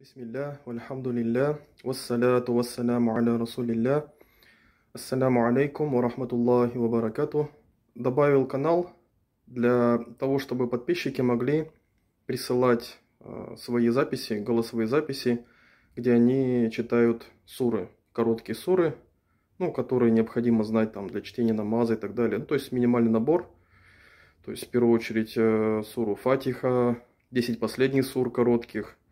Бисмилля, вальхамдулилля, вассаляту вассаляму аля расулилля, ассаляму алейкум ва рахматуллахи ва баракату. Добавил канал для того, чтобы подписчики могли присылать э, свои записи, голосовые записи, где они читают суры, короткие суры, ну, которые необходимо знать там для чтения намаза и так далее. Ну, то есть минимальный набор, то есть в первую очередь э, суру Фатиха, 10 последних сур коротких –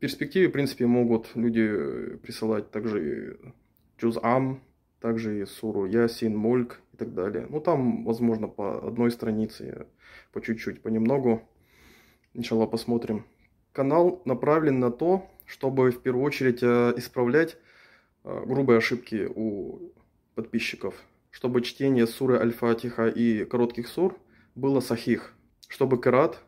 перспективе, в принципе, могут люди э, присылать также чузам, также и Суру Ясин, мольк и так далее. Ну, там, возможно, по одной странице, э, по чуть-чуть, понемногу. Сначала посмотрим. Канал направлен на то, чтобы в первую очередь э, исправлять грубые ошибки у подписчиков, чтобы чтение суры альфа тиха и коротких сур было сахих, чтобы карат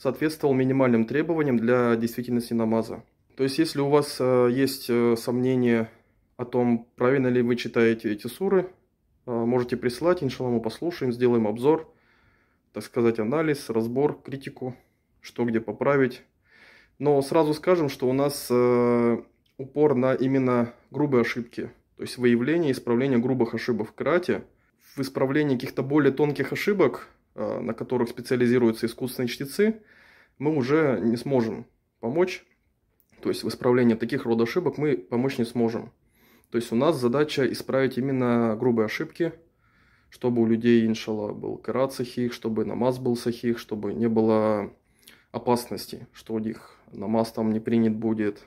соответствовал минимальным требованиям для действительности намаза. То есть, если у вас э, есть э, сомнения о том, правильно ли вы читаете эти суры, э, можете прислать, иншалла мы послушаем, сделаем обзор, так сказать, анализ, разбор, критику, что где поправить. Но сразу скажем, что у нас упор на именно грубые ошибки, то есть выявление и исправление грубых ошибок в крате. В исправлении каких-то более тонких ошибок, на которых специализируются искусственные чтецы – мы уже не сможем помочь. То есть в исправлении таких рода ошибок мы помочь не сможем. То есть у нас задача исправить именно грубые ошибки, чтобы у людей, иншалла, был карат сахих, чтобы намаз был сахих, чтобы не было опасности, что у них намаз там не принят будет,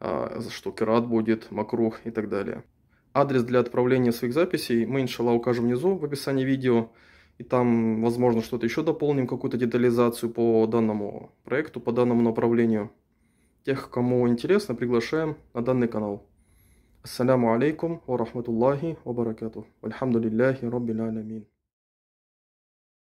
а, что керат будет, макрух и так далее. Адрес для отправления своих записей мы, иншалла, укажем внизу в описании видео. И там, возможно, что-то еще дополним, какую-то детализацию по данному проекту, по данному направлению. Тех, кому интересно, приглашаем на данный канал. Ассаляму алейкум ва рахматуллахи ва баракату. Альхамдулиллахи раббил алямин.